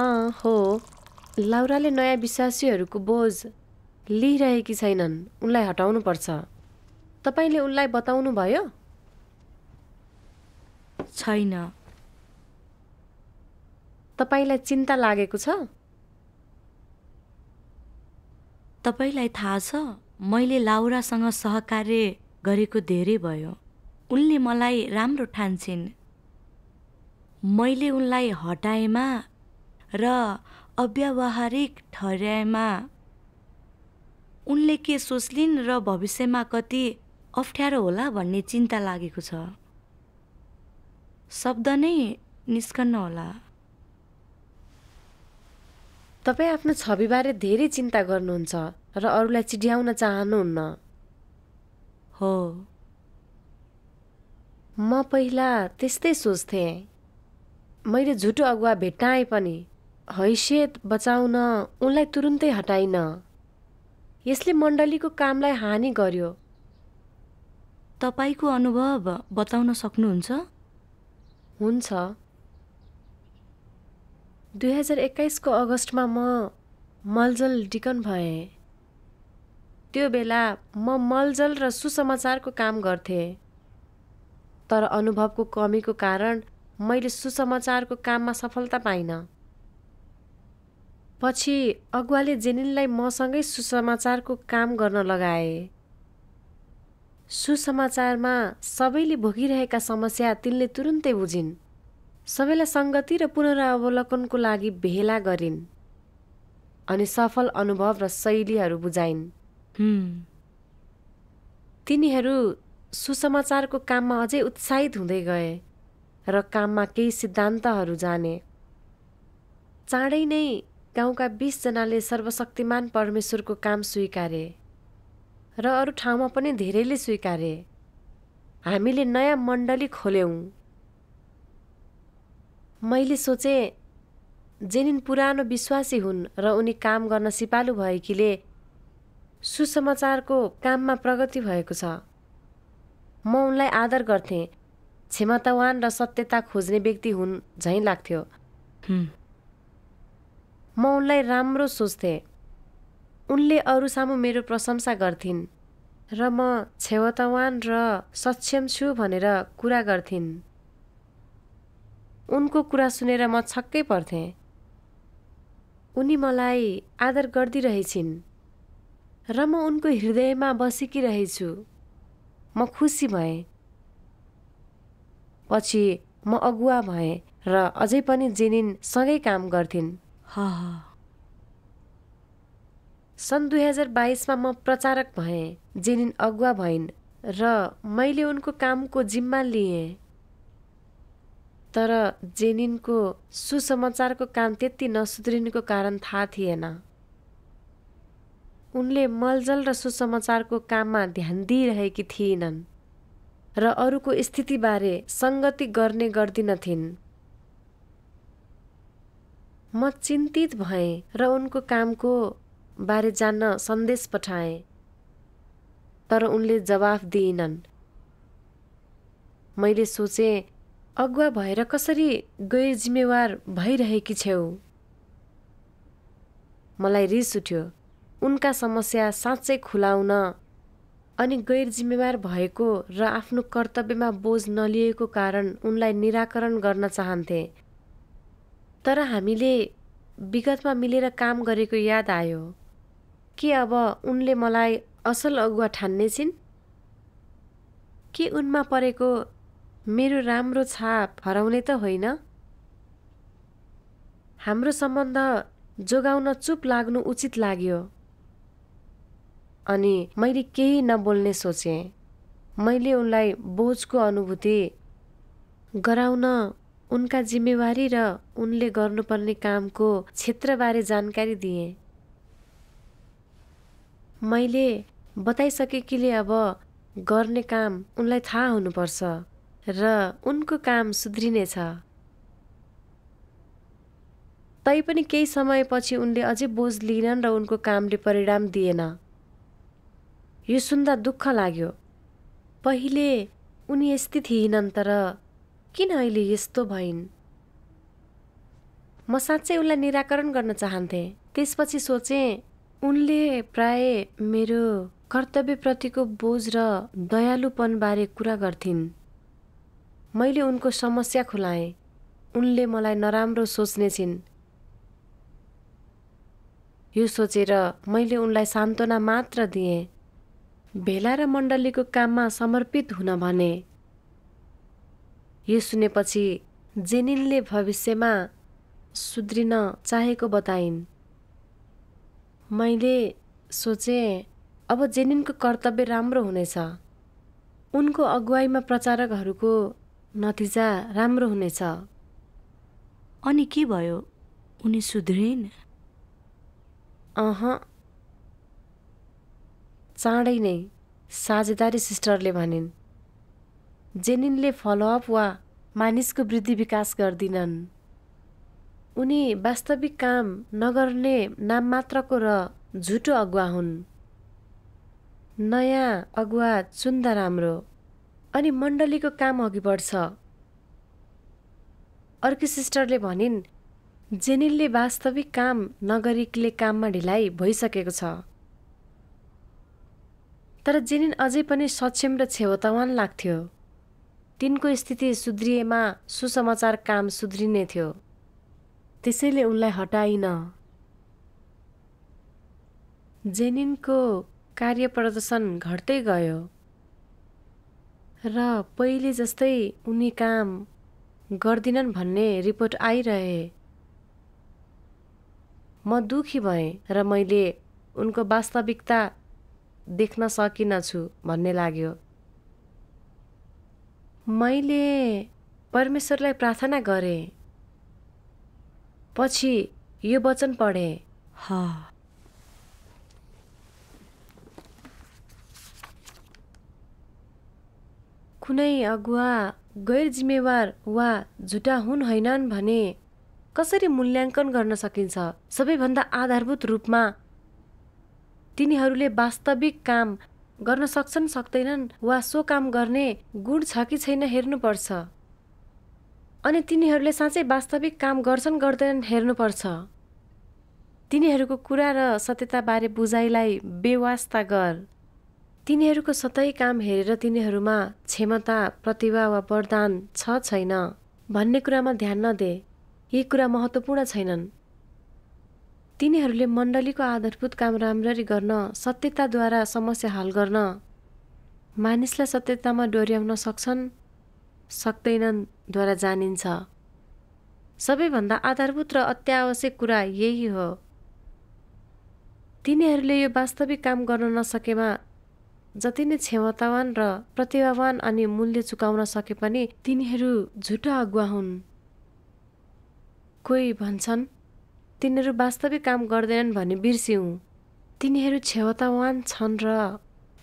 अँ हो लाउराले नयाँ विश्वासीहरूको बोझ लिइरहेकी छैनन् उनलाई हटाउनुपर्छ तपाईँले उनलाई बताउनु भयो छैन तपाईँलाई चिन्ता लागेको छ तपाईँलाई थाहा छ मैले लाउरासँग सहकार्य गरेको धेरै भयो उनले मलाई राम्रो ठान्छिन् मैले उनलाई हटाएमा र अव्यावहारिक ठर्याइमा उनले के सोच्लिन् र भविष्यमा कति अप्ठ्यारो होला भन्ने चिन्ता लागेको छ शब्द नै निस्कन्न होला तपाईँ आफ्नो छविबारे धेरै चिन्ता गर्नुहुन्छ र अरूलाई चिड्याउन चाहनुहुन्न हो म पहिला त्यस्तै सोच्थेँ मैले झुटो अगुवा भेट्टाएँ पनि हैसियत बचाउन उनलाई तुरुन्तै हटाइन यसले मण्डलीको कामलाई हानि गर्यो तपाईँको अनुभव बताउन सक्नुहुन्छ हुन्छ दुई हजार एक्काइसको अगस्तमा म मलजल डिकन भए त्यो बेला म मलजल र सुसमाचारको काम गर्थेँ तर अनुभवको कमीको कारण मैले सुसमाचारको काममा सफलता पाइनँ पछि अगुवाले जेनिनलाई मसँगै सुसमाचारको काम गर्न लगाए सुसमाचारमा सबैले भोगिरहेका समस्या तिनले तुरुन्तै बुझिन् सबैलाई सङ्गति र पुनरावलोकनको लागि भेला गरिन् अनि सफल अनुभव र शैलीहरू बुझाइन् तिनीहरू सुसमाचारको काममा अझै उत्साहित हुँदै गए र काममा केही सिद्धान्तहरू जाने चाँडै नै गाउँका बिसजनाले सर्वशक्तिमान परमेश्वरको काम स्वीकारे र अरू ठाउँमा पनि धेरैले स्वीकारे हामीले नयाँ मण्डली खोल्यौँ मैले सोचे जेनिन पुरानो विश्वासी हुन् र उनी काम गर्न सिपालु भएकीले सुसमाचारको काममा प्रगति भएको छ म उनलाई आदर गर्थेँ क्षमतावान र सत्यता खोज्ने व्यक्ति हुन् झैँ लाग्थ्यो म उनलाई राम्रो सोच्थेँ उनले अरू सामु मेरो प्रशंसा गर्थिन् र म क्षमतावान र सक्षम छु भनेर कुरा गर्थिन् उनको कुरा सुनेर म छक्कै पर्थेँ उनी मलाई आदर गरिदिरहेछिन् र म उनको हृदयमा बसेकी रहेछु म खुसी भएँ पछि म अगुवा भएँ र अझै पनि जेनिन सँगै काम गर्थिन् सन् दुई हजार बाइसमा म प्रचारक भएँ जेनिन अगुवा भइन् र मैले उनको कामको जिम्मा लिएँ तर जेनिनको सुसमाचारको काम त्यति नसुध्रिनुको कारण थाहा थिएन उनले मलजल र सुसमाचारको काममा ध्यान दिइरहेकी थिएनन् र अरूको स्थितिबारे सङ्गति गर्ने गर्दिनथिन् म चिन्तित भएँ र उनको कामको बारे जान्न सन्देश पठाएँ तर उनले जवाफ दिइनन् मैले सोचे अगुवा भएर कसरी गैर जिम्मेवार भइरहेकी छेउ मलाई रिस उठ्यो उनका समस्या साँच्चै खुलाउन अनि गैर जिम्मेवार भएको र आफ्नो कर्तव्यमा बोझ नलिएको कारण उनलाई निराकरण गर्न चाहन्थे तर हामीले विगतमा मिलेर काम गरेको याद आयो के अब उनले मलाई असल अगुवा ठान्ने छिन् के उनमा परेको मेरो राम्रो छाप हराउने त होइन हाम्रो सम्बन्ध जोगाउन चुप लाग्नु उचित लाग्यो अनि मैले केही नबोल्ने सोचेँ मैले उनलाई बोझको अनुभूति गराउन उनका जिम्मेवारी र उनले गर्नुपर्ने कामको क्षेत्रबारे जानकारी दिएँ मैले बताइसकेकीले अब गर्ने काम उनलाई थाहा हुनुपर्छ र उनको काम सुध्रिनेछ तैपनि केही समयपछि उनले अझै बोझ लिएनन् र उनको कामले परिणाम दिएन यो सुन्दा दुःख लाग्यो पहिले उनी यस्तै थिएनन् तर किन अहिले यस्तो भइन् म साँच्चै उसलाई निराकरण गर्न चाहन्थे त्यसपछि सोचेँ उनले प्राय मेरो कर्तव्यप्रतिको बोझ र दयालुपनबारे कुरा गर्थिन् मैले उनको समस्या खुलाएँ उनले मलाई नराम्रो सोच्ने छिन् यो सोचेर मैले उनलाई सान्त्वना मात्र दिएँ भेला र मण्डलीको काममा समर्पित हुन भने यो सुनेपछि जेनिनले भविष्यमा सुध्रिन चाहेको बताइन् मैले सोचे अब जेनिनको कर्तव्य राम्रो हुनेछ उनको अगुवाईमा प्रचारकहरूको नतिजा राम्रो हुनेछ अनि के भयो उनी सुध्रिन् अह चाँडै नै साझेदारी सिस्टरले भनिन् जेनिनले फलोअप वा मानिसको वृद्धि विकास गर्दिनन् उनी वास्तविक काम नगर्ने नाम मात्रको र झुटो अगुवा हुन् नयाँ अगुवा चुन्दा राम्रो अनि मण्डलीको काम अघि बढ्छ अर्की सिस्टरले भनिन् जेनिनले वास्तविक काम नगरिकले काममा ढिलाइ भइसकेको छ तर जेनिन अझै पनि सक्षम र छेवतावान लाग्थ्यो तिनको स्थिति सुध्रिएमा सुसमाचार काम सुध्रिने थियो त्यसैले उनलाई हटाइन जेनिनको कार्य प्रदर्शन घट्दै गयो र पहिले जस्तै उनी काम गर्दिनन् भन्ने रिपोर्ट आइरहे म दुखी भएँ र मैले उनको वास्तविकता देख्न सकिन छु भन्ने लाग्यो मैले परमेश्वरलाई प्रार्थना गरे पछि यो वचन पढे कुनै अगुवा गैर जिम्मेवार वा झुटा हुन् होइनन् भने कसरी मूल्याङ्कन गर्न सकिन्छ सबैभन्दा आधारभूत रूपमा तिनीहरूले वास्तविक काम गर्न सक्छन् सक्दैनन् वा सो काम गर्ने गुण छ कि छैन हेर्नुपर्छ अनि तिनीहरूले साँच्चै वास्तविक काम गर्छन् गर्दैनन् हेर्नुपर्छ तिनीहरूको कुरा र सत्यताबारे बुझाइलाई बेवास्ता गर तिनीहरूको सतै काम हेरेर तिनीहरूमा क्षमता प्रतिभा वा वरदान छ छैन भन्ने कुरामा ध्यान नदे यी कुरा महत्त्वपूर्ण छैनन् तिनीहरूले मण्डलीको आधारभूत काम राम्ररी गर्न सत्यताद्वारा समस्या हल गर्न मानिसलाई सत्यतामा डोर्याउन सक्छन् सक्दैनन्द्वारा जानिन्छ सबैभन्दा आधारभूत र अत्यावश्यक कुरा यही हो तिनीहरूले यो वास्तविक काम गर्न नसकेमा जति नै क्षमतावान र प्रतिभावान अनि मूल्य चुकाउन सके पनि तिनीहरू झुटा अगुवा हुन् कोही भन्छन् तिनीहरू वास्तविक काम गर्दैनन् भने बिर्स्यौँ तिनीहरू क्षमतावान छन् र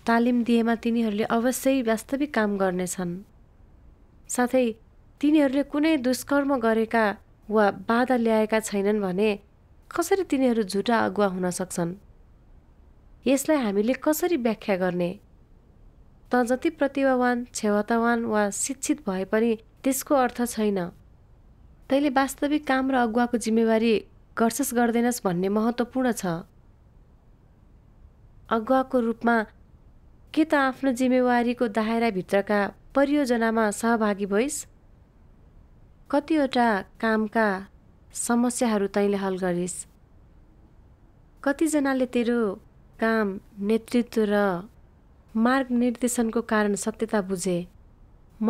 तालिम दिएमा तिनीहरूले अवश्यै वास्तविक काम गर्नेछन् साथै तिनीहरूले कुनै दुष्कर्म गरेका वा बाधा ल्याएका छैनन् भने कसरी तिनीहरू झुटा अगुवा हुन सक्छन् यसलाई हामीले कसरी व्याख्या गर्ने त जति प्रतिभावान क्षमतावान वा शिक्षित भए पनि त्यसको अर्थ छैन तैँले वास्तविक काम र अगुवाको जिम्मेवारी गर्छस् गर्दैनस् भन्ने महत्त्वपूर्ण छ अगुवाको रूपमा के त आफ्नो जिम्मेवारीको दायराभित्रका परियोजनामा सहभागी भइस् कतिवटा कामका समस्याहरू तैँले हल गरिस् कतिजनाले तेरो काम नेतृत्व र मार्ग निर्देशनको कारण सत्यता बुझे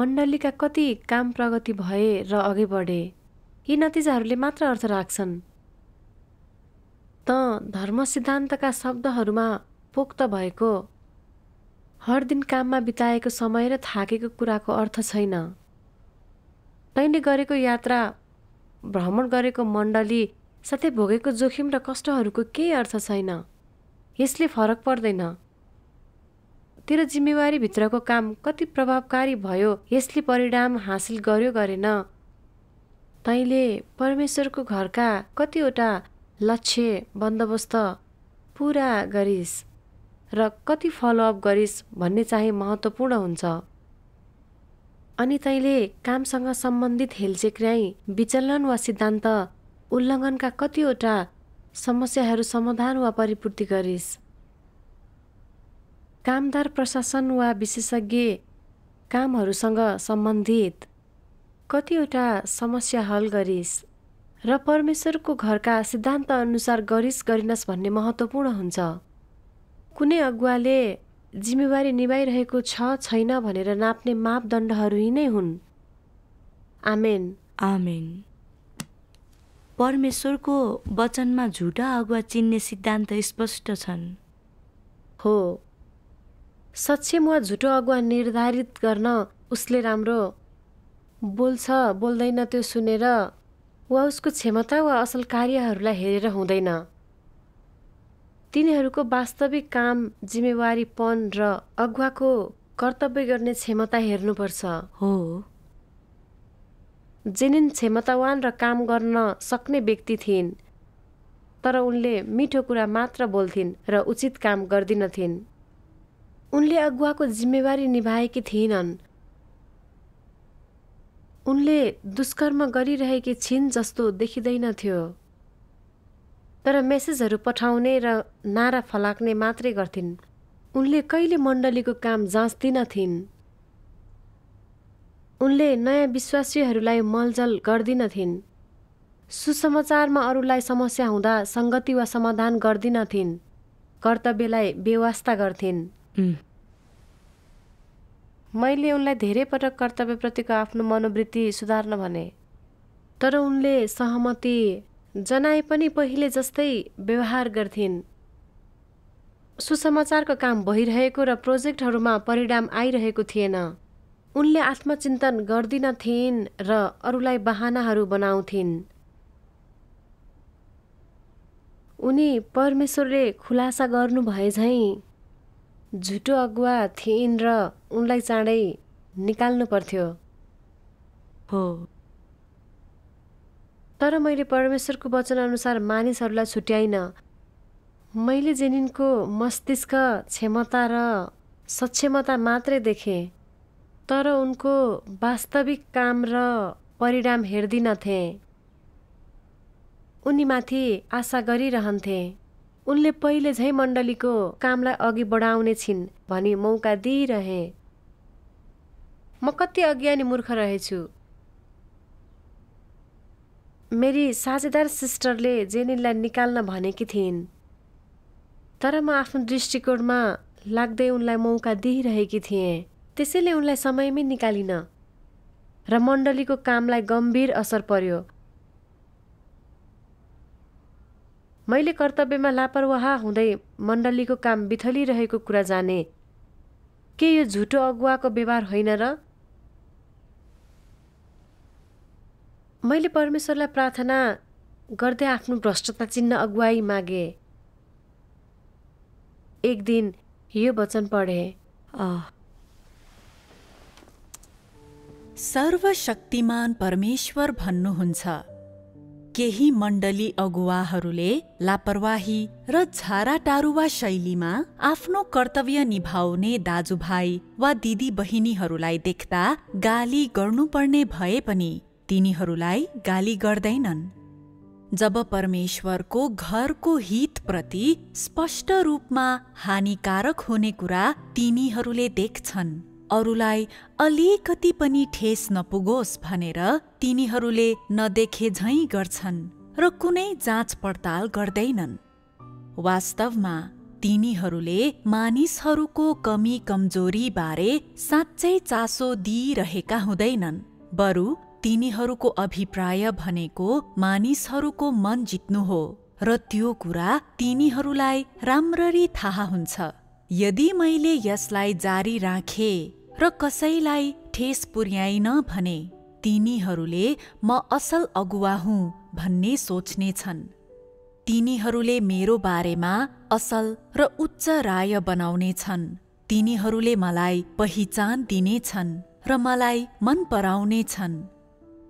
मण्डलीका कति काम प्रगति भए र अघि बढे यी नतिजाहरूले मात्र अर्थ राख्छन् त धर्म सिद्धान्तका शब्दहरूमा पोक्त भएको हर दिन काममा बिताएको समय र थाकेको कुराको अर्थ छैन तैँले गरेको यात्रा भ्रमण गरेको मण्डली साथै भोगेको जोखिम र कष्टहरूको केही अर्थ छैन यसले फरक पर्दैन तेरो जिम्मेवारीभित्रको काम कति प्रभावकारी भयो यसले परिणाम हासिल गर्यो गरेन तैँले परमेश्वरको घरका कतिवटा लक्ष्य बन्दोबस्त पुरा गरिस् र कति फलोअप गरिस् भन्ने चाहिँ महत्त्वपूर्ण हुन्छ अनि तैँले कामसँग सम्बन्धित हेलचेक्राई विचलन वा सिद्धान्त उल्लङ्घनका कतिवटा समस्याहरू समाधान वा परिपूर्ति गरिस् कामदार प्रशासन वा विशेषज्ञ कामहरूसँग सम्बन्धित कतिवटा समस्या हल गरिस् र परमेश्वरको घरका सिद्धान्त अनुसार गरिस् गरिनस् भन्ने महत्त्वपूर्ण हुन्छ कुनै अगुवाले जिम्मेवारी निभाइरहेको छ छैन भनेर नाप्ने मापदण्डहरू यी नै हुन् आमेन आमेन परमेश्वरको वचनमा झुटा अगुवा चिन्ने सिद्धान्त स्पष्ट छन् हो सक्षम वा झुटो अगुवा निर्धारित गर्न उसले राम्रो बोल्छ बोल्दैन त्यो सुनेर वा उसको क्षमता वा असल कार्यहरूलाई हेरेर हुँदैन तिनीहरूको वास्तविक काम जिम्मेवारीपन र अगुवाको कर्तव्य गर्ने क्षमता हेर्नुपर्छ हो जेनिन क्षमतावान र काम गर्न सक्ने व्यक्ति थिइन् तर उनले मिठो कुरा मात्र बोल्थिन् र उचित काम गर्दिनथिन् उनले अगुवाको जिम्मेवारी निभाएकी थिएनन् उनले दुष्कर्म गरिरहेकी छिन् जस्तो देखिँदैन थियो तर मेसेजहरू पठाउने र नारा फलाक्ने मात्रै गर्थिन् उनले कहिले मण्डलीको काम जाँच्दिन थिइन् उनले नयाँ विश्वासीहरूलाई मलजल गर्दिन थिइन् सुसमाचारमा अरूलाई समस्या हुँदा सङ्गति वा समाधान गर्दिन थिइन् कर्तव्यलाई व्यवस्था गर्थिन् मैले उनलाई धेरै पटक कर्तव्यप्रतिको आफ्नो मनोवृत्ति सुधार्न भने तर उनले सहमति जनाए पनि पहिले जस्तै व्यवहार गर्थिन् सुसमाचारको काम भइरहेको र प्रोजेक्टहरूमा परिणाम आइरहेको थिएन उनले आत्मचिन्तन गर्दिन थिइन् र अरूलाई बहानाहरू बनाउँथिन् उनी परमेश्वरले खुलासा झैँ झुटो अगुवा थिइन् र उनलाई चाँडै निकाल्नु पर्थ्यो हो तर मैले परमेश्वरको वचनअनुसार मानिसहरूलाई छुट्याइनँ मैले जेनिनको मस्तिष्क क्षमता र सक्षमता मात्रै देखेँ तर उनको वास्तविक काम र परिणाम हेर्दिनथे उनीमाथि आशा गरिरहन्थे उनले पहिले झै मण्डलीको कामलाई अघि बढाउने छिन् भनी मौका दिइरहे म कति अज्ञानी मूर्ख रहेछु मेरी साझेदार सिस्टरले जेनिनलाई निकाल्न भनेकी थिइन् तर म आफ्नो दृष्टिकोणमा लाग्दै उनलाई मौका दिइरहेकी थिएँ त्यसैले उनलाई समयमै निकालिन र मण्डलीको कामलाई गम्भीर असर पर्यो मैले कर्तव्यमा लापरवाह हुँदै मण्डलीको काम बिथलिरहेको कुरा जाने के यो झुटो अगुवाको व्यवहार होइन र मैले परमेश्वरलाई प्रार्थना गर्दै आफ्नो भ्रष्टता चिन्ह अगुवाई मागे एक दिन यो वचन पढे सर्वशक्तिमान परमेश्वर भन्नुहुन्छ केही मण्डली अगुवाहरूले लापरवाही र झाराटारुवा शैलीमा आफ्नो कर्तव्य निभाउने दाजुभाइ वा दिदीबहिनीहरूलाई देख्दा गाली गर्नुपर्ने भए पनि तिनीहरूलाई गाली गर्दैनन् जब परमेश्वरको घरको हितप्रति स्पष्ट रूपमा हानिकारक हुने कुरा तिनीहरूले देख्छन् अरूलाई अलिकति पनि ठेस नपुगोस् भनेर तिनीहरूले नदेखे झैँ गर्छन् र कुनै जाँच पडताल गर्दैनन् वास्तवमा तिनीहरूले मानिसहरूको कमी कमजोरी बारे साँच्चै चासो दिइरहेका हुँदैनन् बरु तिनीहरूको अभिप्राय भनेको मानिसहरूको मन जित्नु हो र त्यो कुरा तिनीहरूलाई राम्ररी थाहा हुन्छ यदि मैले यसलाई जारी राखे र कसैलाई ठेस पुर्याइन भने तिनीहरूले म असल अगुवा हुँ भन्ने सोच्ने छन् तिनीहरूले मेरो बारेमा असल र उच्च राय बनाउने छन् तिनीहरूले मलाई पहिचान दिने छन् र मलाई मन पराउने छन्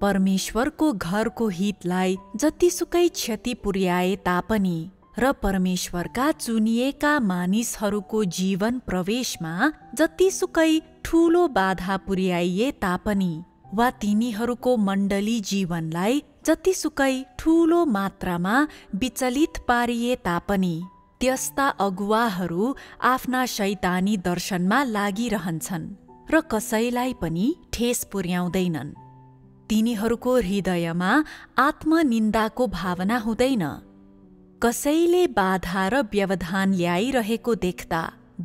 परमेश्वरको घरको हितलाई जतिसुकै क्षति पुर्याए तापनि र परमेश्वरका चुनिएका मानिसहरूको जीवन प्रवेशमा जतिसुकै ठूलो बाधा पुर्याइए तापनि वा तिनीहरूको मण्डली जीवनलाई जतिसुकै ठूलो मात्रामा विचलित पारिए तापनि त्यस्ता अगुवाहरू आफ्ना शैतानी दर्शनमा लागिरहन्छन् र कसैलाई पनि ठेस पुर्याउँदैनन् तिनीहरूको हृदयमा आत्मनिन्दाको भावना हुँदैन कसैले बाधा र व्यवधान ल्याइरहेको देख्दा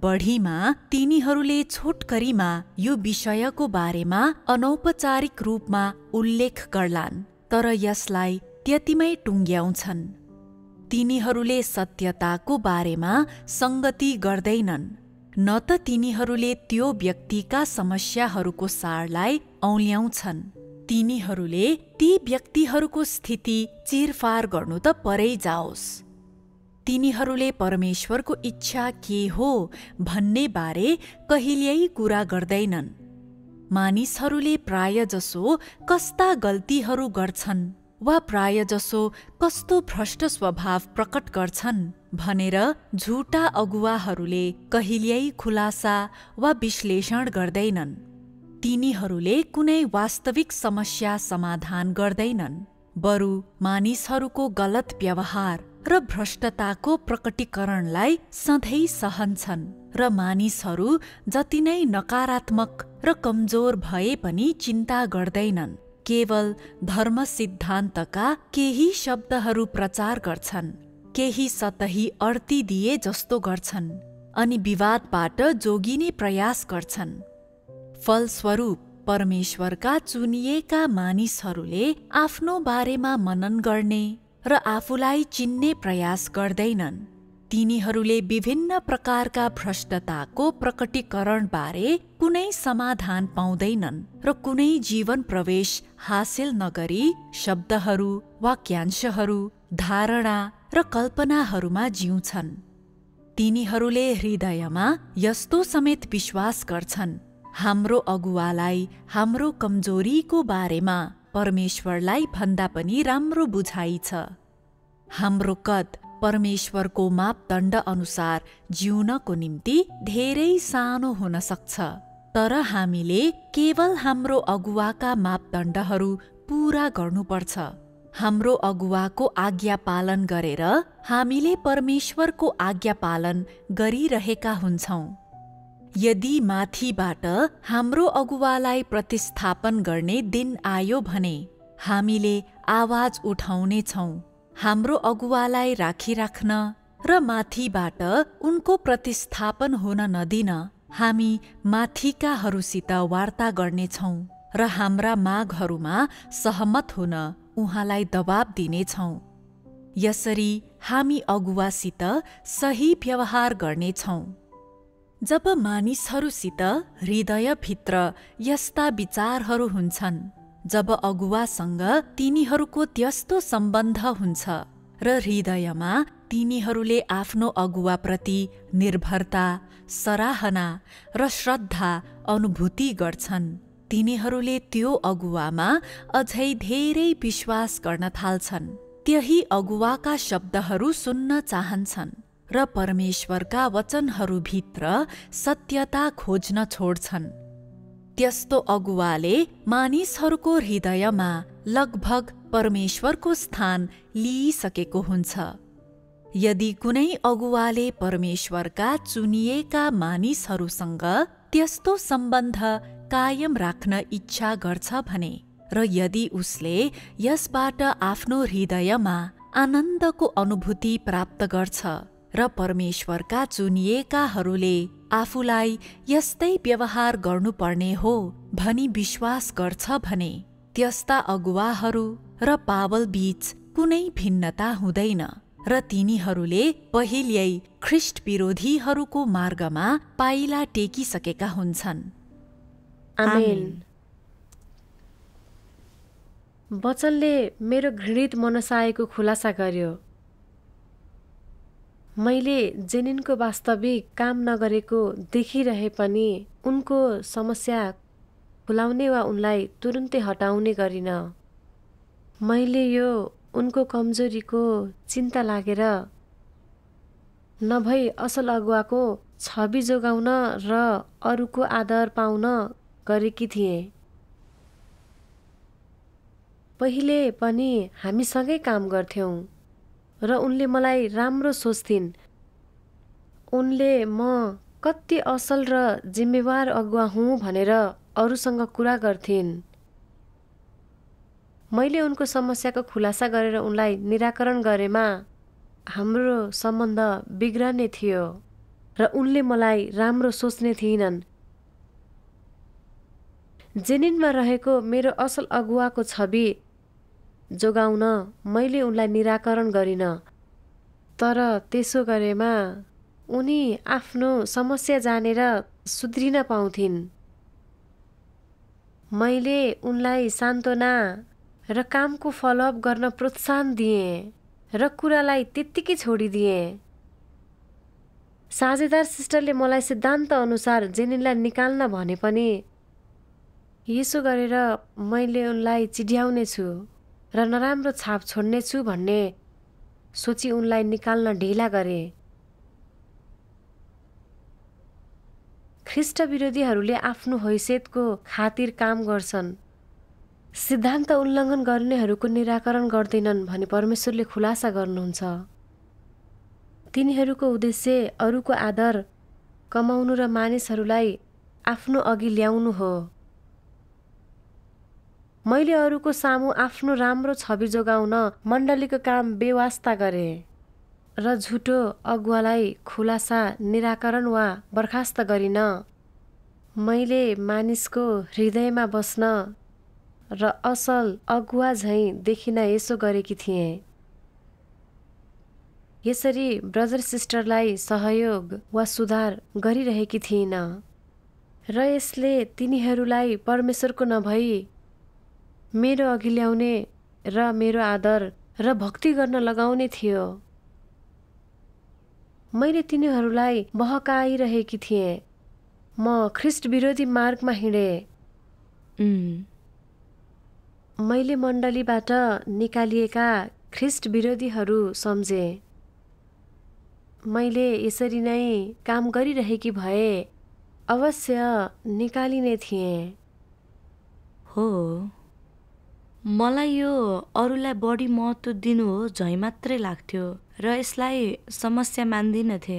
बढीमा तिनीहरूले छोटकरीमा यो विषयको बारेमा अनौपचारिक रूपमा उल्लेख गर्लान् तर यसलाई त्यतिमै टुङ्ग्याउँछन् तिनीहरूले सत्यताको बारेमा संगति गर्दैनन् न त तिनीहरूले त्यो व्यक्तिका समस्याहरूको सारलाई औल्याउँछन् तिनीहरूले ती व्यक्तिहरूको स्थिति चिरफार गर्नु त परै जाओस् तिनीहरूले परमेश्वरको इच्छा के हो भन्ने बारे कहिल्यै कुरा गर्दैनन् मानिसहरूले प्रायजसो कस्ता गल्तीहरू गर्छन् वा प्रायजसो कस्तो भ्रष्ट स्वभाव प्रकट गर्छन् भनेर झुटा अगुवाहरूले कहिल्यै खुलासा वा विश्लेषण गर्दैनन् तिनीहरूले कुनै वास्तविक समस्या समाधान गर्दैनन् बरु मानिसहरूको गलत व्यवहार र भ्रष्टताको प्रकटीकरणलाई सधैँ सहन्छन् र मानिसहरू जति नै नकारात्मक र कमजोर भए पनि चिन्ता गर्दैनन् केवल धर्म सिद्धान्तका केही शब्दहरू प्रचार गर्छन् केही सतही अड्ती दिए जस्तो गर्छन् अनि विवादबाट जोगिने प्रयास गर्छन् फलस्वरूप परमेश्वरका चुनिएका मानिसहरूले आफ्नो बारेमा मनन गर्ने र आफूलाई चिन्ने प्रयास गर्दैनन् तिनीहरूले विभिन्न प्रकारका भ्रष्टताको प्रकटीकरणबारे कुनै समाधान पाउँदैनन् र कुनै जीवन प्रवेश हासिल नगरी शब्दहरू वाक्यांशहरू धारणा र कल्पनाहरूमा जिउँछन् तिनीहरूले हृदयमा यस्तो समेत विश्वास गर्छन् हाम्रो अगुवालाई हाम्रो कमजोरीको बारेमा परमेश्वरलाई भन्दा पनि राम्रो बुझाइ छ हाम्रो कद परमेश्वरको मापदण्ड अनुसार जिउनको निम्ति धेरै सानो हुन सक्छ तर हामीले केवल हाम्रो अगुवाका मापदण्डहरू पूरा गर्नुपर्छ हाम्रो अगुवाको आज्ञा पालन गरेर हामीले परमेश्वरको आज्ञा पालन गरिरहेका हुन्छौँ यदि माथिबाट हाम्रो अगुवालाई प्रतिस्थापन गर्ने दिन आयो भने हामीले आवाज उठाउनेछौँ हाम्रो अगुवालाई राखिराख्न र माथिबाट उनको प्रतिस्थापन हुन नदिन हामी माथिकाहरूसित वार्ता गर्नेछौँ र हाम्रा मागहरूमा सहमत हुन उहाँलाई दबाब दिनेछौँ यसरी हामी अगुवासित सही व्यवहार गर्नेछौँ जब मानिसहरूसित हृदयभित्र यस्ता विचारहरू हुन्छन् जब अगुवासँग तिनीहरूको त्यस्तो सम्बन्ध हुन्छ र हृदयमा तिनीहरूले आफ्नो अगुवाप्रति निर्भरता सराहना र श्रद्धा अनुभूति गर्छन् तिनीहरूले त्यो अगुवामा अझै धेरै विश्वास गर्न थाल्छन् त्यही अगुवाका शब्दहरू सुन्न चाहन्छन् र परमेश्वरका वचनहरूभित्र सत्यता खोज्न छोड्छन् त्यस्तो अगुवाले मानिसहरूको हृदयमा लगभग परमेश्वरको स्थान लिइसकेको हुन्छ यदि कुनै अगुवाले परमेश्वरका चुनिएका मानिसहरूसँग त्यस्तो सम्बन्ध कायम राख्न इच्छा गर्छ भने र यदि उसले यसबाट आफ्नो हृदयमा आनन्दको अनुभूति प्राप्त गर्छ र परमेश्वरका चुनिएकाहरूले आफूलाई यस्तै व्यवहार गर्नुपर्ने हो भनी विश्वास गर्छ भने त्यस्ता अगुवाहरू र पावल बीच कुनै भिन्नता हुँदैन र तिनीहरूले पहिल्यै ख्रिष्टविरोधीहरूको मार्गमा पाइला टेकिसकेका हुन्छन् वचनले मेरो घृणित मनसाएको खुलासा गर्यो मैले जेनिनको वास्तविक काम नगरेको देखिरहे पनि उनको समस्या खुलाउने वा उनलाई तुरुन्तै हटाउने गरिन मैले यो उनको कमजोरीको चिन्ता लागेर नभई असल अगुवाको छवि जोगाउन र अरूको आदर पाउन गरेकी थिएँ पहिले पनि हामीसँगै काम गर्थ्यौँ र उनले मलाई राम्रो सोच्थिन् उनले म कति असल र जिम्मेवार अगुवा हुँ भनेर अरूसँग कुरा गर्थिन् मैले उनको समस्याको खुलासा गरेर उनलाई निराकरण गरेमा हाम्रो सम्बन्ध बिग्रने थियो र उनले मलाई राम्रो सोच्ने थिएनन् जेनिनमा रहेको मेरो असल अगुवाको छवि जोगाउन मैले उनलाई निराकरण गरिन तर त्यसो गरेमा उनी आफ्नो समस्या जानेर सुध्रिन पाउँथिन् मैले उनलाई सान्त्वना र कामको फलोअप गर्न प्रोत्साहन दिएँ र कुरालाई त्यत्तिकै छोडिदिएँ साझेदार सिस्टरले मलाई सिद्धान्त अनुसार जेनिनलाई निकाल्न भने पनि यसो गरेर मैले उनलाई चिड्याउने छु र नराम्रो छाप छोड्नेछु भन्ने सोची उनलाई निकाल्न ढिला गरे ख्रिष्ट विरोधीहरूले आफ्नो हैसियतको खातिर काम गर्छन् सिद्धान्त उल्लङ्घन गर्नेहरूको निराकरण गर्दैनन् भने परमेश्वरले खुलासा गर्नुहुन्छ तिनीहरूको उद्देश्य अरूको आदर कमाउनु र मानिसहरूलाई आफ्नो अघि ल्याउनु हो मैले अरूको सामु आफ्नो राम्रो छवि जोगाउन मण्डलीको काम बेवास्ता गरे र झुटो अगुवालाई खुलासा निराकरण वा बर्खास्त गरिन मैले मानिसको हृदयमा बस्न र असल अगुवा झैँ देखिन यसो गरेकी थिएँ यसरी ब्रदर सिस्टरलाई सहयोग वा सुधार गरिरहेकी थिइनँ र यसले तिनीहरूलाई परमेश्वरको नभई मेरो अघि ल्याउने र मेरो आदर र भक्ति गर्न लगाउने थियो मैले तिनीहरूलाई बहकाइरहेकी थिएँ म ख्रिस्ट विरोधी मार्गमा हिँडेँ मैले मण्डलीबाट निकालिएका ख्रिस्ट विरोधीहरू सम्झेँ मैले यसरी नै काम गरिरहेकी भए अवश्य निकालिने थिएँ हो मलाई यो अरूलाई बढी महत्त्व दिनु हो झैँ मात्रै लाग्थ्यो र यसलाई समस्या मान्दिनथे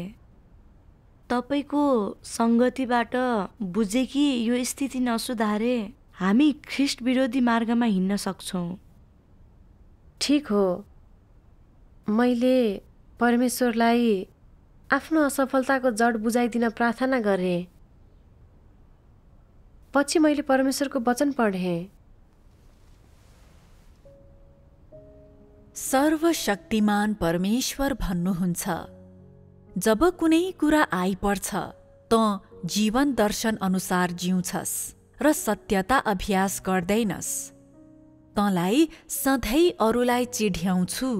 तपाईँको सङ्गतिबाट बुझे कि यो स्थिति नसुधारे हामी ख्रिस्ट विरोधी मार्गमा हिँड्न सक्छौँ ठिक हो मैले परमेश्वरलाई आफ्नो असफलताको जड बुझाइदिन प्रार्थना गरेँ पछि मैले परमेश्वरको वचन पढेँ सर्वशक्तिमान परमेश्वर भन्नुहुन्छ जब कुनै कुरा आइपर्छ त जीवन दर्शन अनुसार जिउँछस् र सत्यता अभ्यास गर्दैनस् तँलाई सधैँ अरूलाई चिढ्याउँछु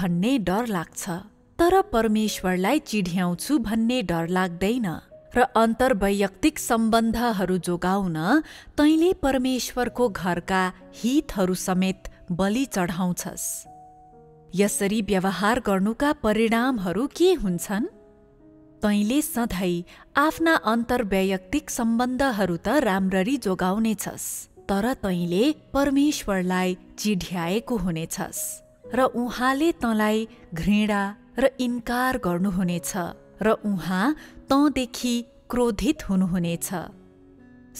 भन्ने डर लाग्छ तर परमेश्वरलाई चिढ्याउँछु भन्ने डर लाग्दैन र अन्तर्वैयक्तिक सम्बन्धहरू जोगाउन तैँले परमेश्वरको घरका हितहरू समेत बलि चढाउँछस् यसरी व्यवहार गर्नुका परिणामहरू के हुन्छन् तैँले सधैँ आफ्ना अन्तर्वैयक्तिक सम्बन्धहरू त राम्ररी जोगाउनेछस् तर तैँले परमेश्वरलाई चिढ्याएको हुनेछस् र उहाँले तँलाई घृणा र इन्कार गर्नुहुनेछ र उहाँ तँदेखि क्रोधित हुनुहुनेछ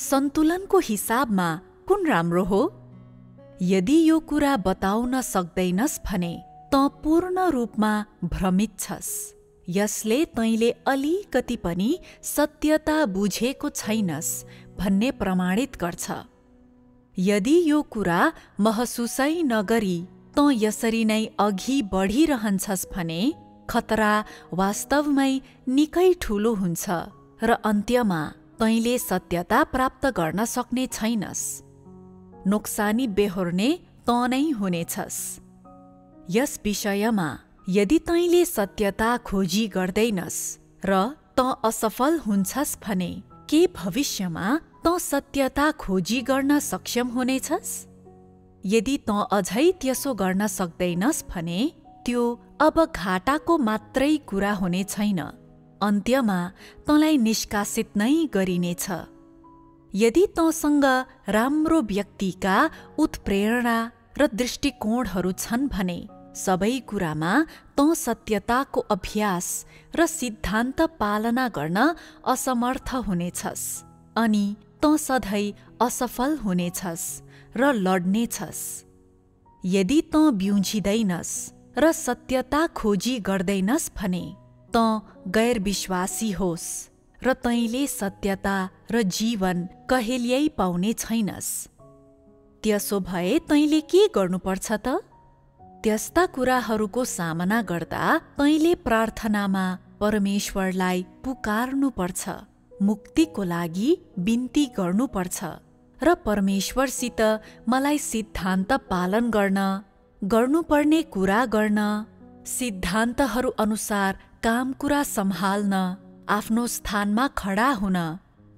सन्तुलनको हिसाबमा कुन राम्रो हो यदि यो कुरा बताउन सक्दैनस् भने त पूर्ण रूपमा भ्रमित छस् यसले तैँले अलिकति पनि सत्यता बुझेको छैनस् भन्ने प्रमाणित गर्छ यदि यो कुरा महसुसै नगरी त यसरी नै अघि बढिरहन्छस् भने खतरा वास्तवमै निकै ठूलो हुन्छ र अन्त्यमा तैँले सत्यता प्राप्त गर्न सक्ने छैनस् नोक्सानी बेहोर्ने त नै हुनेछस् यस विषयमा यदि तैँले सत्यता खोजी गर्दैनस् र त असफल हुन्छस् भने के भविष्यमा त सत्यता खोजी गर्न सक्षम हुनेछस् यदि त अझै त्यसो गर्न सक्दैनस् भने त्यो अब घाटाको मात्रै कुरा हुने छैन अन्त्यमा तँलाई निष्कासित नै गरिनेछ यदि तँसँग राम्रो व्यक्तिका उत्प्रेरणा र दृष्टिकोणहरू छन् भने सबै कुरामा त सत्यताको अभ्यास र सिद्धान्त पालना गर्न असमर्थ हुनेछस् अनि त सधैँ असफल हुनेछस् र लड्नेछस् यदि तँ ब्युझिँदैनस् र सत्यता खोजी गर्दैनस् भने त गैरविश्वासी होस् र तैँले सत्यता र जीवन कहिल्यै पाउने छैनस् त्यसो भए तैँले के गर्नुपर्छ त त्यस्ता कुराहरूको सामना गर्दा तैँले प्रार्थनामा परमेश्वरलाई पुकार्नुपर्छ मुक्तिको लागि बिन्ती गर्नुपर्छ र परमेश्वरसित मलाई सिद्धान्त पालन गर्न गर्नुपर्ने कुरा गर्न सिद्धान्तहरू अनुसार काम कुरा सम्हाल्न आफ्नो स्थानमा खडा हुन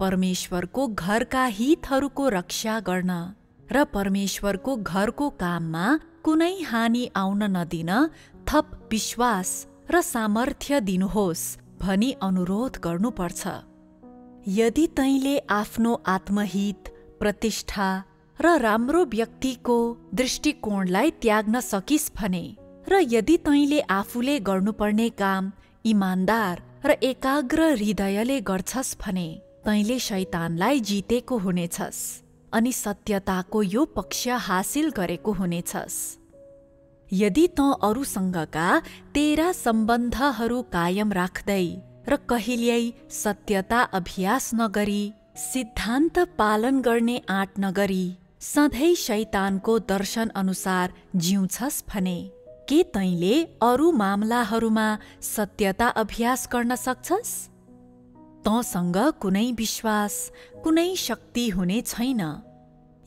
परमेश्वरको घरका हितहरूको रक्षा गर्न र परमेश्वरको घरको काममा कुनै हानि आउन नदिन थप विश्वास र सामर्थ्य दिनुहोस् भनी अनुरोध गर्नुपर्छ यदि तैँले आफ्नो आत्महित प्रतिष्ठा र राम्रो व्यक्तिको दृष्टिकोणलाई त्याग्न सकिस् भने र यदि तैँले आफूले गर्नुपर्ने काम इमान्दार र एकाग्र हृदयले गर्छस् भने तैँले शैतानलाई जितेको हुनेछस् अनि सत्यताको यो पक्ष हासिल गरेको हुनेछस् यदि तँ अरूसँगका तेरा सम्बन्धहरू कायम राख्दै र कहिल्यै सत्यता अभ्यास नगरी सिद्धान्त पालन गर्ने आँट नगरी सधैँ शैतानको दर्शन अनुसार जिउँछस् भने के तैँले अरू मामलाहरूमा सत्यता अभ्यास गर्न सक्छस् तँसँग कुनै विश्वास कुनै शक्ति हुने छैन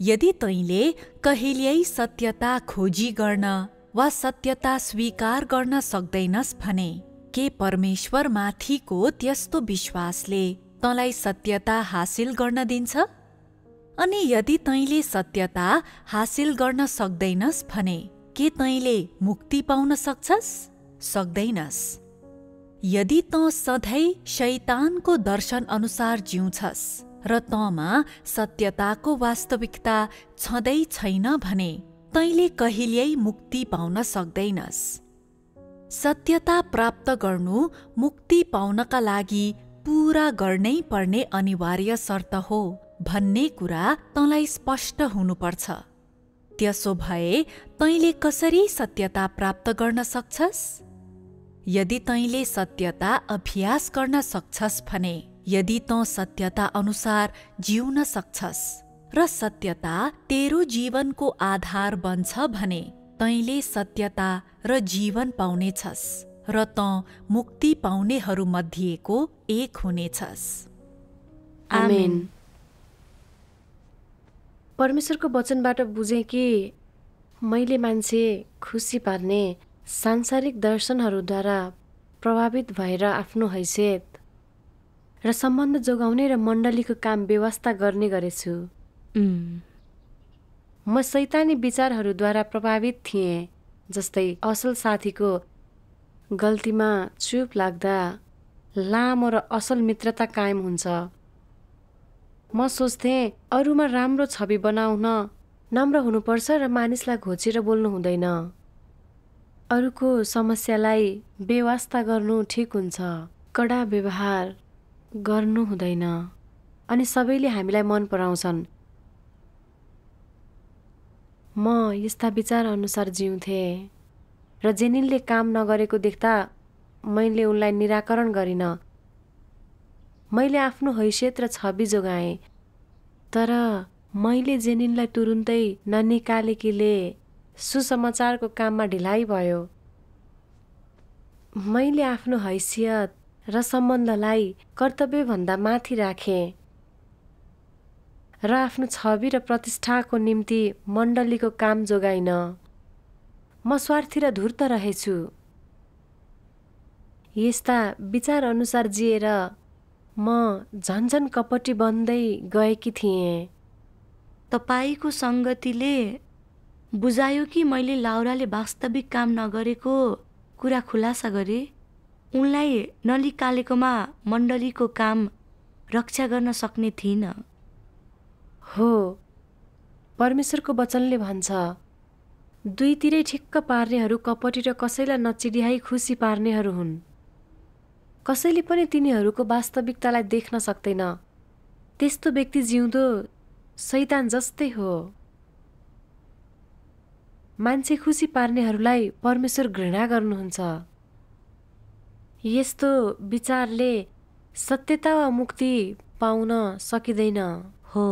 यदि तैँले कहिल्यै सत्यता खोजी गर्न वा सत्यता स्वीकार गर्न सक्दैनस् भने के परमेश्वरमाथिको त्यस्तो विश्वासले तँलाई सत्यता हासिल गर्न दिन्छ अनि यदि तैँले सत्यता हासिल गर्न सक्दैनस् भने के तैँले मुक्ति पाउन सक्छस् सक्दैनस् यदि त सधैँ शैतानको दर्शन अनुसार जिउँछस् र तँमा सत्यताको वास्तविकता छँदै छैन भने तैँले कहिल्यै मुक्ति पाउन सक्दैनस् सत्यता प्राप्त गर्नु मुक्ति पाउनका लागि पूरा गर्नै पर्ने अनिवार्य शर्त हो भन्ने कुरा तँलाई स्पष्ट हुनुपर्छ त्यसो भए तैले कसरी सत्यता प्राप्त गर्न सक्छस् यदि तैले सत्यता अभ्यास गर्न सक्छस् भने यदि तँ सत्यता अनुसार जिउन सक्छस् र सत्यता तेरो जीवनको आधार बन्छ भने तैँले सत्यता र जीवन पाउनेछस् र तँ मुक्ति पाउनेहरूमध्येको एक हुनेछस् परमेश्वरको वचनबाट बुझेँ कि मैले मान्छे खुसी पार्ने सांसारिक दर्शनहरूद्वारा प्रभावित भएर आफ्नो हैसियत र सम्बन्ध जोगाउने र मण्डलीको काम व्यवस्था गर्ने गरेछु mm. म सैतानी विचारहरूद्वारा प्रभावित थिएँ जस्तै असल साथीको गल्तीमा चुप लाग्दा लामो र असल मित्रता कायम हुन्छ म सोच्थेँ अरूमा राम्रो छवि बनाउन नम्र हुनुपर्छ र मानिसलाई घोचेर बोल्नु हुँदैन अरूको समस्यालाई बेवास्ता गर्नु ठिक हुन्छ कडा व्यवहार गर्नु हुँदैन अनि सबैले हामीलाई मन पराउँछन् म यस्ता विचार अनुसार जिउँथे र जेनिनले काम नगरेको देख्दा मैले उनलाई निराकरण गरिनँ मैले आफ्नो हैसियत र छवि जोगाएँ तर मैले जेनिनलाई तुरुन्तै ननिकालेकीले सुसमाचारको काममा ढिलाइ भयो मैले आफ्नो हैसियत र सम्बन्धलाई कर्तव्यभन्दा माथि राखेँ र आफ्नो छवि र प्रतिष्ठाको निम्ति मण्डलीको काम जोगाइन म स्वार्थी र धूर्त रहेछु यस्ता अनुसार जिएर म झन्झन कपटी बन्दै गएकी थिएँ तपाईँको सङ्गतिले बुझायो कि मैले लाउराले वास्तविक काम नगरेको कुरा खुलासा गरे उनलाई नलिकालेकोमा मण्डलीको काम रक्षा गर्न सक्ने थिइनँ हो परमेश्वरको वचनले भन्छ दुईतिरै ठिक्क पार्नेहरू कपटी र कसैलाई नचिडियाई खुसी पार्नेहरू हुन् कसैले पनि तिनीहरूको वास्तविकतालाई देख्न सक्दैन त्यस्तो व्यक्ति जिउँदो सैतान जस्तै हो मान्छे खुसी पार्नेहरूलाई परमेश्वर घृणा गर्नुहुन्छ यस्तो विचारले सत्यता वा मुक्ति पाउन सकिँदैन हो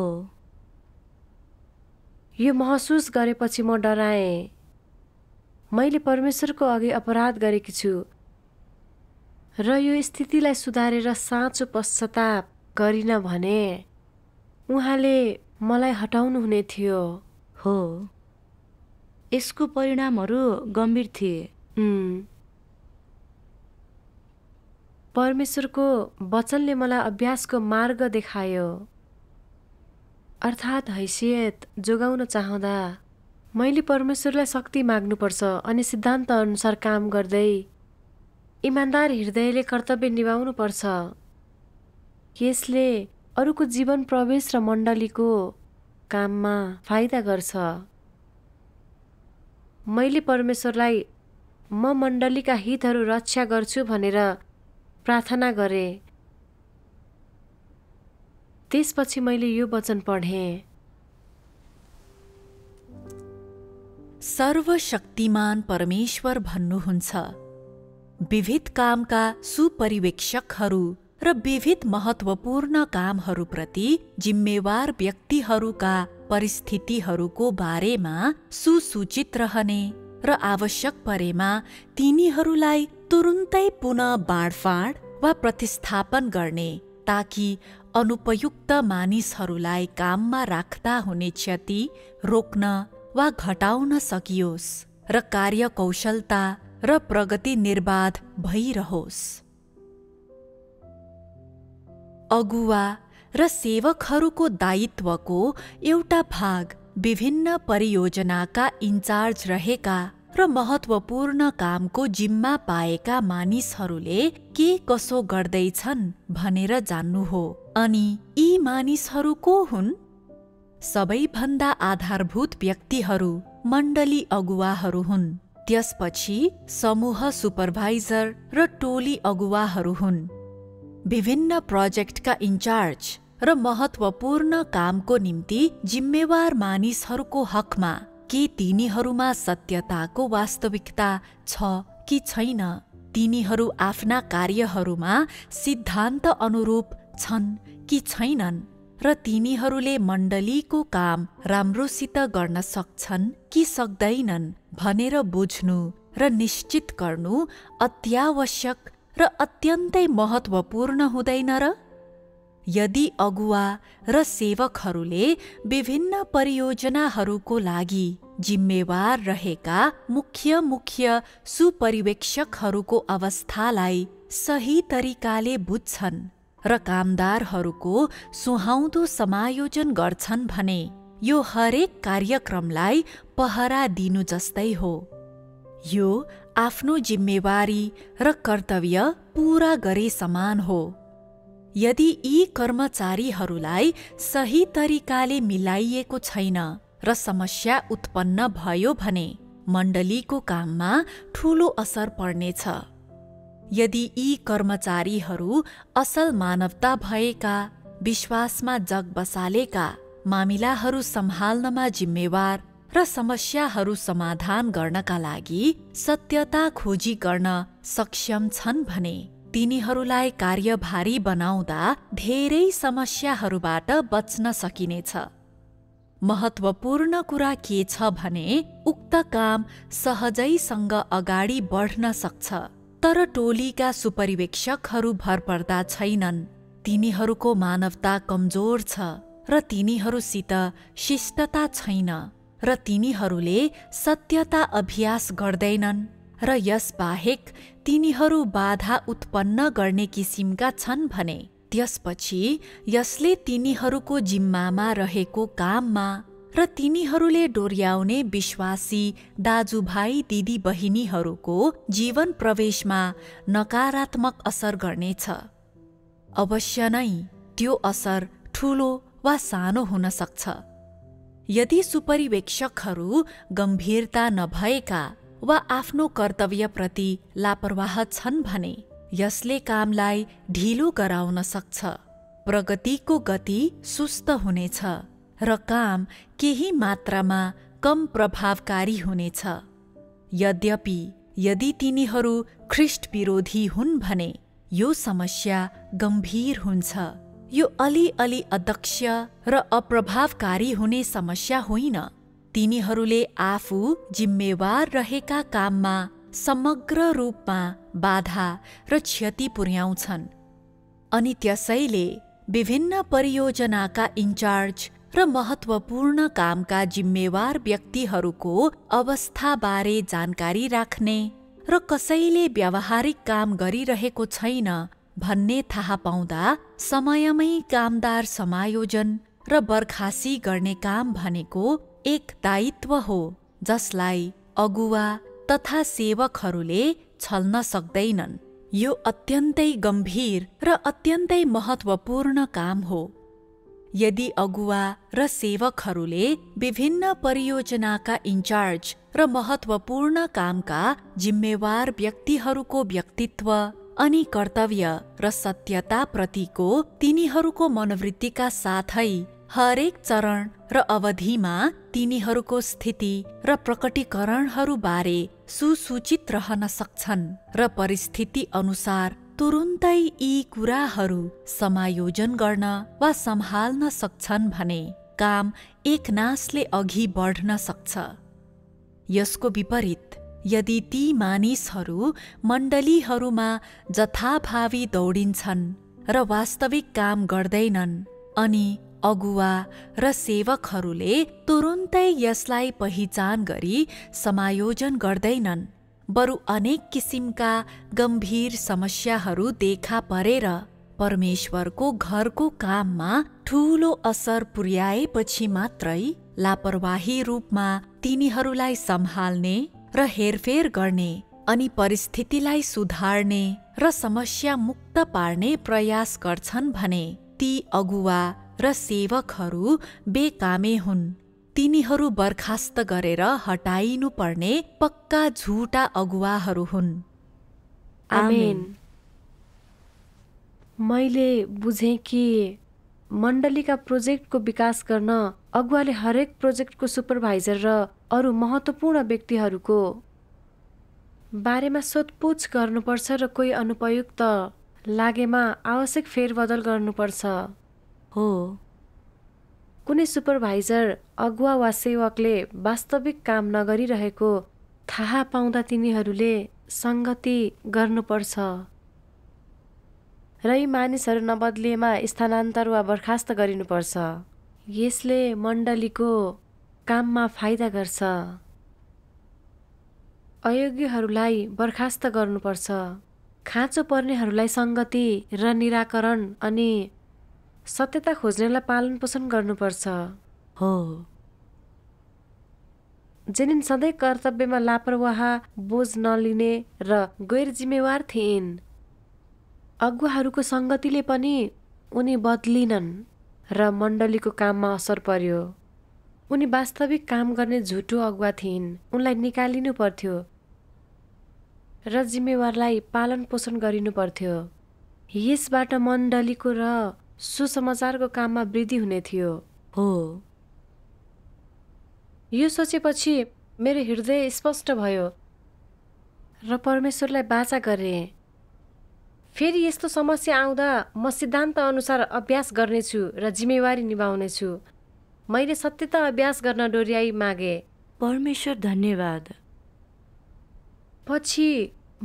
यो महसुस गरेपछि म डराएँ मैले परमेश्वरको अघि अपराध गरेकी छु र यो स्थितिलाई सुधारेर साँचो पश्चाताप गरिन भने उहाँले मलाई हटाउनुहुने थियो हो यसको परिणामहरू गम्भीर थिए परमेश्वरको वचनले मलाई अभ्यासको मार्ग देखायो अर्थात् हैसियत जोगाउन चाहँदा मैले परमेश्वरलाई शक्ति माग्नुपर्छ अनि सिद्धान्त अनुसार काम गर्दै इमान्दार हृदयले कर्तव्य निभाउनुपर्छ यसले अरूको जीवन प्रवेश र मण्डलीको काममा फाइदा गर्छ मैले परमेश्वरलाई म मण्डलीका हितहरू रक्षा गर्छु भनेर प्रार्थना गरे त्यसपछि मैले यो वचन पढेँ सर्वशक्तिमान परमेश्वर भन्नुहुन्छ विविध कामका सुपरिवेक्षकहरू र विविध महत्त्वपूर्ण कामहरूप्रति जिम्मेवार व्यक्तिहरूका परिस्थितिहरूको बारेमा सुसूचित रहने र आवश्यक परेमा तिनीहरूलाई तुरुन्तै पुनः बाँडफाँड वा प्रतिस्थापन गर्ने ताकि अनुपयुक्त मानिसहरूलाई काममा राख्दा हुने क्षति रोक्न वा घटाउन सकियोस् र कार्यकौशलता र प्रगति निर्बाध भइरहोस् अगुवा र सेवकहरूको दायित्वको एउटा भाग विभिन्न परियोजनाका इन्चार्ज रहेका र महत्वपूर्ण कामको जिम्मा पाएका मानिसहरूले के कसो गर्दैछन् भनेर जान्नु हो अनि यी मानिसहरू को हुन् सबैभन्दा आधारभूत व्यक्तिहरू मण्डली अगुवाहरू हुन् त्यसपछि समूह सुपरभाइजर र टोली अगुवाहरू हुन् विभिन्न प्रोजेक्टका इन्चार्ज र महत्वपूर्ण कामको निम्ति जिम्मेवार मानिसहरूको हकमा के तिनीहरूमा सत्यताको वास्तविकता छ कि छैन तिनीहरू आफ्ना कार्यहरूमा सिद्धान्त अनुरूप छन् कि छैनन् र तिनीहरूले मण्डलीको काम राम्रोसित गर्न सक्छन् कि सक्दैनन् भनेर बुझ्नु र निश्चित गर्नु अत्यावश्यक र अत्यन्तै महत्वपूर्ण हुँदैन र यदि अगुवा र सेवकहरूले विभिन्न परियोजनाहरूको लागि जिम्मेवार रहेका मुख्य मुख्य सुपरिवेक्षकहरूको अवस्थालाई सही तरिकाले बुझ्छन् र कामदारहरूको सुहाउँदो समायोजन गर्छन् भने यो हरेक कार्यक्रमलाई पहरा दिनु जस्तै हो यो आफ्नो जिम्मेवारी र कर्तव्य पूरा गरे समान हो यदि यी कर्मचारीहरूलाई सही तरिकाले मिलाइएको छैन र समस्या उत्पन्न भयो भने मण्डलीको काममा ठूलो असर पर्नेछ यदि यी कर्मचारीहरू असल मानवता भएका विश्वासमा जग बसालेका मामिलाहरू सम्हाल्नमा जिम्मेवार र समस्याहरू समाधान गर्नका लागि सत्यता खोजी गर्न सक्षम छन् भने तिनीहरूलाई कार्यभारी बनाउँदा धेरै समस्याहरूबाट बच्न सकिनेछ महत्वपूर्ण कुरा के छ भने उक्त काम सहजैसँग अगाडि बढ्न सक्छ तर टोलीका सुपरिवेक्षकहरू भरपर्दा छैनन् तिनीहरूको मानवता कमजोर छ र तिनीहरूसित शिष्टता छैन र तिनीहरूले सत्यता अभ्यास गर्दैनन् र यसबाहेक तिनीहरू बाधा उत्पन्न गर्ने किसिमका छन् भने त्यसपछि यसले तिनीहरूको जिम्मामा रहेको काममा र तिनीहरूले डोर्याउने विश्वासी दाजुभाइ दिदीबहिनीहरूको जीवन प्रवेशमा नकारात्मक असर गर्नेछ अवश्य नै त्यो असर ठूलो वा सानो हुन सक्छ यदि सुपरिवेक्षकहरू गम्भीरता नभएका वा आफ्नो कर्तव्यप्रति लापरवाह छन् भने यसले कामलाई ढिलो गराउन सक्छ प्रगतिको गति सुस्त हुनेछ र काम केही मात्रामा कम प्रभावकारी हुनेछ यद्यपि यदि तिनीहरू ख्रिष्टविरोधी विरोधी हुन् भने यो समस्या गम्भीर हुन्छ यो अलिअलि अध्यक्ष र अप्रभावकारी हुने समस्या होइन तिनीहरूले आफू जिम्मेवार रहेका काममा समग्र रूपमा बाधा र क्षति पुर्याउँछन् अनि त्यसैले विभिन्न परियोजनाका इन्चार्ज र महत्त्वपूर्ण कामका जिम्मेवार व्यक्तिहरूको अवस्थाबारे जानकारी राख्ने र कसैले व्यावहारिक काम गरिरहेको छैन भन्ने थाहा पाउँदा समयमै कामदार समायोजन र बर्खासी गर्ने काम भनेको एक दायित्व हो जसलाई अगुवा तथा सेवकहरूले छल्न सक्दैनन् यो अत्यन्तै गम्भीर र अत्यन्तै महत्त्वपूर्ण काम हो यदि अगुवा र सेवकहरूले विभिन्न परियोजनाका इन्चार्ज र महत्त्वपूर्ण कामका जिम्मेवार व्यक्तिहरूको व्यक्तित्व अनि कर्तव्य र सत्यताप्रतिको तिनीहरूको मनोवृत्तिका साथै हरेक चरण र अवधिमा तिनीहरूको स्थिति र प्रकटीकरणहरूबारे सुसूचित रहन सक्छन् र परिस्थिति अनुसार तुरुन्तै यी कुराहरू समायोजन गर्न वा सम्हाल्न सक्छन् भने काम एकनासले अघि बढ्न सक्छ यसको विपरीत यदि ती मानिसहरू मण्डलीहरूमा जथाभावी दौडिन्छन् र वास्तविक काम गर्दैनन् अनि अगुवा र सेवकहरूले तुरुन्तै यसलाई पहिचान गरी समायोजन गर्दैनन् बरु अनेक किसिमका गम्भीर समस्याहरू देखा परेर परमेश्वरको घरको काममा ठूलो असर पुर्याएपछि मात्रै लापरवाही रूपमा तिनीहरूलाई सम्हाल्ने र हेरफेर गर्ने अनि परिस्थितिलाई सुधार्ने र समस्या मुक्त पार्ने प्रयास गर्छन् भने ती अगुवा र सेवकहरू बेकामे हुन् तिनीहरू बर्खास्त गरेर हटाइनुपर्ने पक्का झुटा अगुवाहरू हुन् आमेन मैले बुझेँ कि मण्डलीका प्रोजेक्टको विकास गर्न अगुवाले हरेक प्रोजेक्टको सुपरभाइजर र अरू महत्त्वपूर्ण व्यक्तिहरूको बारेमा सोधपुछ गर्नुपर्छ र कोही अनुपयुक्त लागेमा आवश्यक फेरबदल गर्नुपर्छ हो कुनै सुपरभाइजर अगुवा वा सेवकले वास्तविक काम नगरिरहेको थाहा पाउँदा तिनीहरूले सङ्गति गर्नुपर्छ र मानिसहरू नबद्लिएमा स्थानान्तर वा बर्खास्त गरिनुपर्छ यसले मण्डलीको काममा फाइदा गर्छ अयोग्यहरूलाई बर्खास्त गर्नुपर्छ खाँचो पर्नेहरूलाई सङ्गति र निराकरण अनि सत्यता खोज्नेलाई पालन पोषण गर्नुपर्छ हो जेनिन सधैँ कर्तव्यमा लापरवाह बोझ नलिने र गैर जिम्मेवार थिइन् अगुवाहरूको सङ्गतिले पनि उनी बदलिनन् र मण्डलीको काममा असर पर्यो उनी वास्तविक काम गर्ने झुटो अगुवा थिइन् उनलाई निकालिनु पर्थ्यो र जिम्मेवारलाई पालन पोषण गरिनु पर्थ्यो यसबाट मण्डलीको र सुसमाचारको काममा वृद्धि हुने थियो हो यो सोचेपछि मेरो हृदय स्पष्ट भयो र परमेश्वरलाई बाचा गरेँ फेरि यस्तो समस्या आउँदा म अनुसार अभ्यास गर्नेछु र जिम्मेवारी निभाउनेछु मैले सत्य त अभ्यास गर्न डोर्याई मागे परमेश्वर धन्यवाद पछि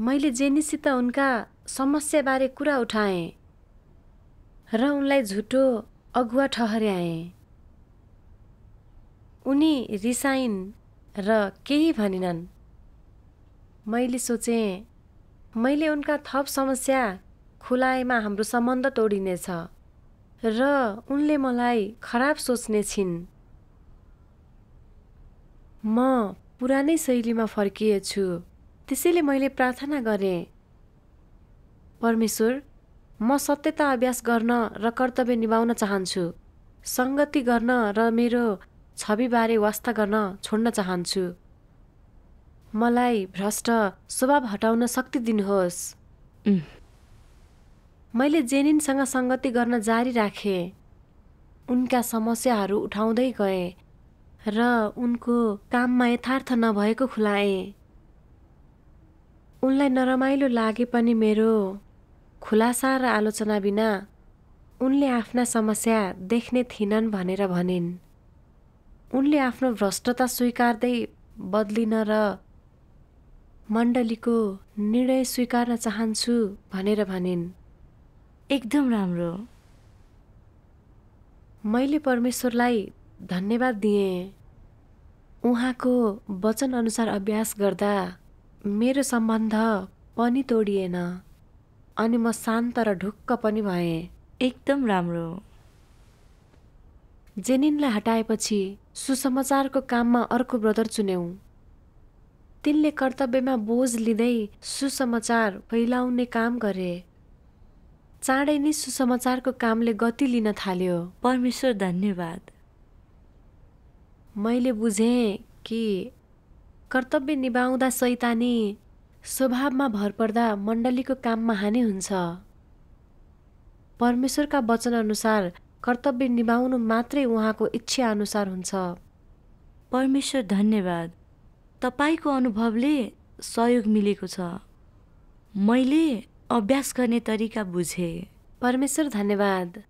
मैले जेनीसित उनका समस्याबारे कुरा उठाएँ र उनलाई झुटो अगुवा ठहर्याएँ उनी रिसाइन् र केही भनिनन् मैले सोचेँ मैले उनका थप समस्या खुलाएमा हाम्रो सम्बन्ध तोडिनेछ र उनले मलाई खराब सोच्ने छिन् म पुरानै शैलीमा फर्किएछु त्यसैले मैले प्रार्थना गरेँ परमेश्वर म सत्यता अभ्यास गर्न र कर्तव्य निभाउन चाहन्छु सङ्गति गर्न र मेरो छविबारे वास्ता गर्न छोड्न चाहन्छु मलाई भ्रष्ट स्वभाव हटाउन शक्ति दिनुहोस् मैले जेनिनसँग सङ्गति गर्न जारी राखे उनका समस्याहरू उठाउँदै गए र उनको काममा यथार्थ नभएको खुलाए उनलाई नरमाइलो लागे पनि मेरो खुलासा र आलोचना बिना उनले आफ्ना समस्या देख्ने थिएनन् भनेर भनिन् उनले आफ्नो भ्रष्टता स्वीकार्दै बदलिन र मण्डलीको निर्णय स्वीकार्न चाहन्छु भनेर भनिन् एकदम राम्रो मैले परमेश्वरलाई धन्यवाद दिएँ उहाँको वचनअनुसार अभ्यास गर्दा मेरो सम्बन्ध पनि तोडिएन अनि म शान्त र ढुक्क पनि भएँ एकदम राम्रो जेनिनलाई हटाएपछि सुसमाचारको काममा अर्को ब्रदर चुन्यौँ तिनले कर्तव्यमा बोझ लिँदै सुसमाचार फैलाउने काम गरे चाँडै नै सुसमाचारको कामले गति लिन थाल्यो परमेश्वर धन्यवाद मैले बुझेँ कि कर्तव्य निभाउँदा सैतानी स्वभावमा भर पर्दा मण्डलीको काममा हानि हुन्छ परमेश्वरका वचनअनुसार कर्तव्य निभाउनु मात्रै उहाँको इच्छाअनुसार हुन्छ परमेश्वर धन्यवाद तपाईँको अनुभवले सहयोग मिलेको छ मैले अभ्यास गर्ने तरिका बुझेँ परमेश्वर धन्यवाद